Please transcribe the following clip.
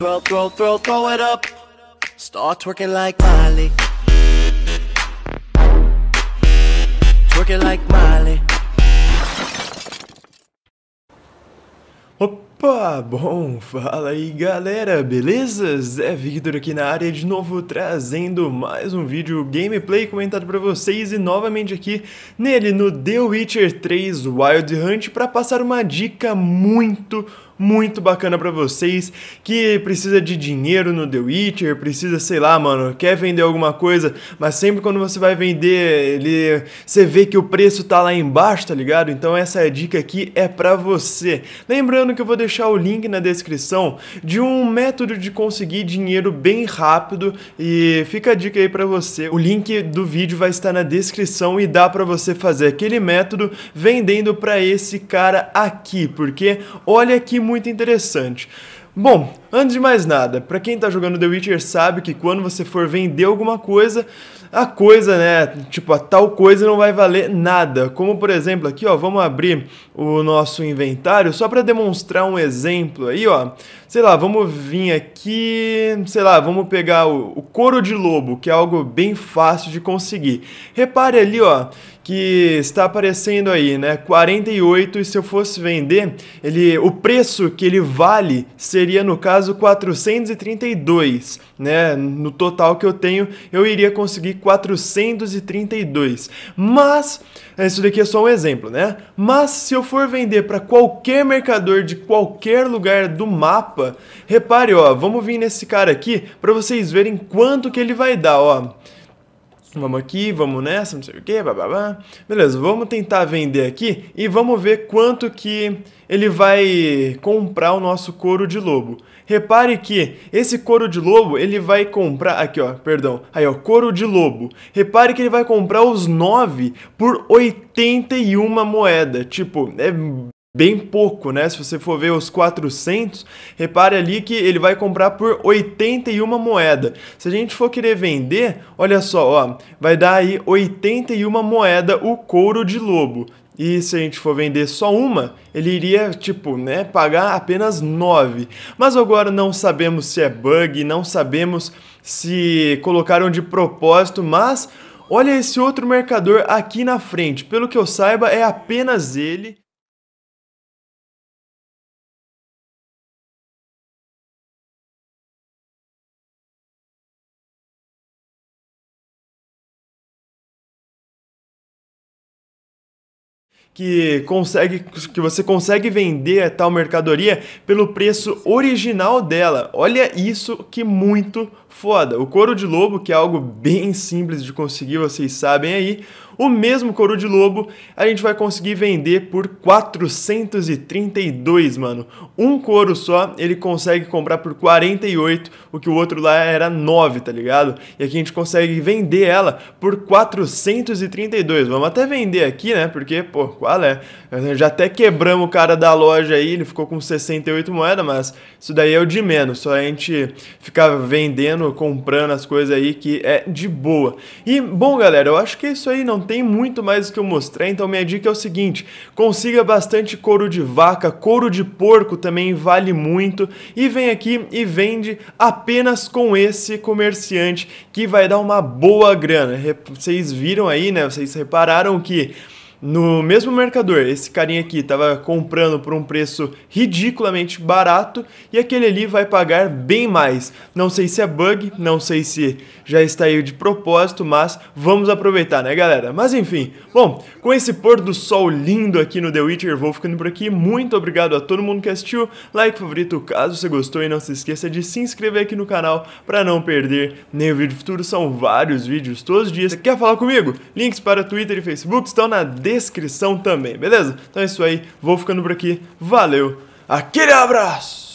Throw, throw, throw, throw it up. Start twerking like Miley. Twerking like Miley. Whoop. Opa, bom, fala aí galera, beleza? Zé Victor aqui na área de novo trazendo mais um vídeo gameplay comentado para vocês e novamente aqui nele no The Witcher 3 Wild Hunt para passar uma dica muito muito bacana para vocês que precisa de dinheiro no The Witcher, precisa, sei lá, mano, quer vender alguma coisa, mas sempre quando você vai vender, ele você vê que o preço tá lá embaixo, tá ligado? Então essa dica aqui é para você. Lembrando que eu vou deixar deixar o link na descrição de um método de conseguir dinheiro bem rápido e fica a dica aí para você. O link do vídeo vai estar na descrição e dá para você fazer aquele método vendendo para esse cara aqui, porque olha que muito interessante. Bom, antes de mais nada, para quem está jogando The Witcher sabe que quando você for vender alguma coisa, a coisa, né? Tipo, a tal coisa não vai valer nada. Como por exemplo, aqui, ó, vamos abrir o nosso inventário só para demonstrar um exemplo aí, ó. Sei lá, vamos vir aqui, sei lá, vamos pegar o, o couro de lobo, que é algo bem fácil de conseguir. Repare ali, ó, que está aparecendo aí, né? 48 e se eu fosse vender, ele o preço que ele vale seria no caso 432, né? No total que eu tenho, eu iria conseguir 432. Mas, isso daqui é só um exemplo, né? Mas se eu for vender para qualquer mercador de qualquer lugar do mapa, repare, ó, vamos vir nesse cara aqui para vocês verem quanto que ele vai dar, ó vamos aqui, vamos nessa, não sei o que, babá. Beleza, vamos tentar vender aqui e vamos ver quanto que ele vai comprar o nosso couro de lobo. Repare que esse couro de lobo, ele vai comprar, aqui ó, perdão, aí ó, couro de lobo. Repare que ele vai comprar os 9 por 81 moeda, tipo, é bem pouco, né? Se você for ver os 400, repare ali que ele vai comprar por 81 moeda. Se a gente for querer vender, olha só, ó, vai dar aí 81 moeda o couro de lobo. E se a gente for vender só uma, ele iria, tipo, né, pagar apenas 9. Mas agora não sabemos se é bug, não sabemos se colocaram de propósito, mas olha esse outro mercador aqui na frente. Pelo que eu saiba, é apenas ele. que consegue que você consegue vender tal mercadoria pelo preço original dela. Olha isso que muito foda. O couro de lobo, que é algo bem simples de conseguir, vocês sabem aí, o mesmo couro de lobo a gente vai conseguir vender por 432, mano. Um couro só ele consegue comprar por 48, o que o outro lá era 9, tá ligado? E aqui a gente consegue vender ela por 432. Vamos até vender aqui, né? Porque, pô, qual é? Já até quebramos o cara da loja aí, ele ficou com 68 moedas, mas isso daí é o de menos. Só a gente ficar vendendo, comprando as coisas aí que é de boa. E, bom, galera, eu acho que é isso aí. Não tem muito mais o que eu mostrar, então minha dica é o seguinte: consiga bastante couro de vaca, couro de porco também vale muito e vem aqui e vende apenas com esse comerciante que vai dar uma boa grana. Vocês viram aí, né? Vocês repararam que no mesmo mercador, esse carinha aqui estava comprando por um preço ridiculamente barato e aquele ali vai pagar bem mais. Não sei se é bug, não sei se já está aí de propósito, mas vamos aproveitar, né, galera? Mas enfim, bom, com esse pôr do sol lindo aqui no The Witcher, vou ficando por aqui. Muito obrigado a todo mundo que assistiu. Like, favorito, caso você gostou e não se esqueça de se inscrever aqui no canal para não perder nenhum vídeo futuro. São vários vídeos todos os dias. Quer falar comigo? Links para Twitter e Facebook estão na descrição também, beleza? Então é isso aí, vou ficando por aqui, valeu, aquele abraço!